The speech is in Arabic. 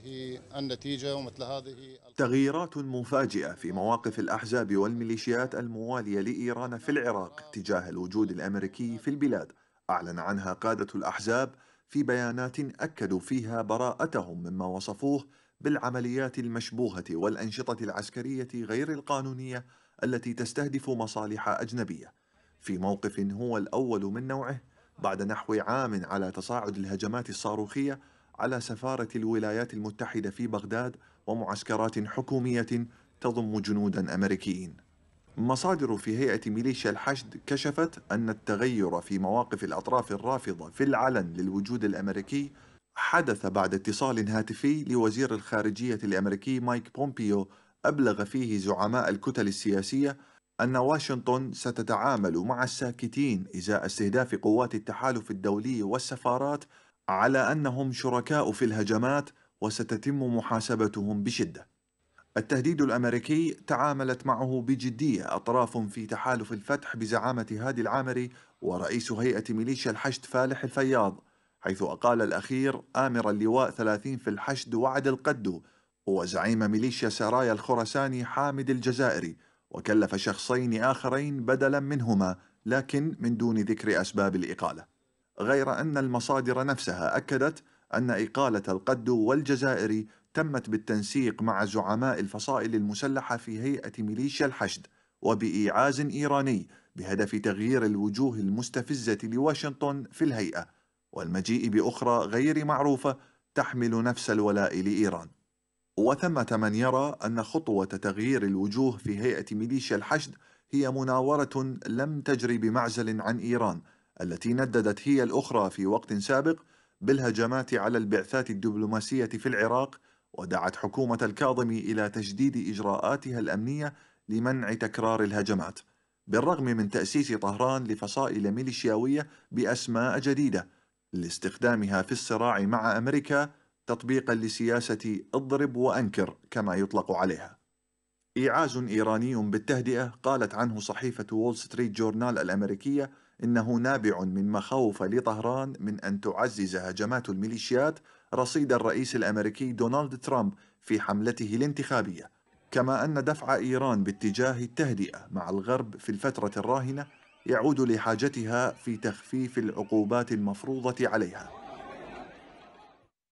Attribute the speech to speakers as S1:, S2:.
S1: هذه النتيجة ومثل هذه تغييرات مفاجئة في مواقف الأحزاب والميليشيات الموالية لإيران في العراق تجاه الوجود الأمريكي في البلاد أعلن عنها قادة الأحزاب في بيانات أكدوا فيها براءتهم مما وصفوه بالعمليات المشبوهة والأنشطة العسكرية غير القانونية التي تستهدف مصالح أجنبية في موقف هو الأول من نوعه بعد نحو عام على تصاعد الهجمات الصاروخية على سفارة الولايات المتحدة في بغداد ومعسكرات حكومية تضم جنودا أمريكيين مصادر في هيئة ميليشيا الحشد كشفت أن التغير في مواقف الأطراف الرافضة في العلن للوجود الأمريكي حدث بعد اتصال هاتفي لوزير الخارجية الأمريكي مايك بومبيو أبلغ فيه زعماء الكتل السياسية أن واشنطن ستتعامل مع الساكتين إزاء استهداف قوات التحالف الدولي والسفارات على أنهم شركاء في الهجمات وستتم محاسبتهم بشدة التهديد الأمريكي تعاملت معه بجدية أطراف في تحالف الفتح بزعامة هادي العامري ورئيس هيئة ميليشيا الحشد فالح الفياض حيث أقال الأخير آمر اللواء 30 في الحشد وعد القدو وزعيم ميليشيا سرايا الخرساني حامد الجزائري وكلف شخصين آخرين بدلا منهما لكن من دون ذكر أسباب الإقالة غير أن المصادر نفسها أكدت أن إقالة القدو والجزائري تمت بالتنسيق مع زعماء الفصائل المسلحة في هيئة ميليشيا الحشد وبإيعاز إيراني بهدف تغيير الوجوه المستفزة لواشنطن في الهيئة والمجيء بأخرى غير معروفة تحمل نفس الولاء لإيران وثمة من يرى أن خطوة تغيير الوجوه في هيئة ميليشيا الحشد هي مناورة لم تجري بمعزل عن إيران التي نددت هي الأخرى في وقت سابق بالهجمات على البعثات الدبلوماسية في العراق ودعت حكومة الكاظم إلى تجديد إجراءاتها الأمنية لمنع تكرار الهجمات بالرغم من تأسيس طهران لفصائل ميليشياوية بأسماء جديدة لاستخدامها في الصراع مع أمريكا تطبيقا لسياسة اضرب وأنكر كما يطلق عليها إيعاز إيراني بالتهدئة قالت عنه صحيفة وول ستريت جورنال الأمريكية إنه نابع من مخاوف لطهران من أن تعزز هجمات الميليشيات رصيد الرئيس الأمريكي دونالد ترامب في حملته الانتخابية كما أن دفع إيران باتجاه التهدئة مع الغرب في الفترة الراهنة يعود لحاجتها في تخفيف العقوبات المفروضة عليها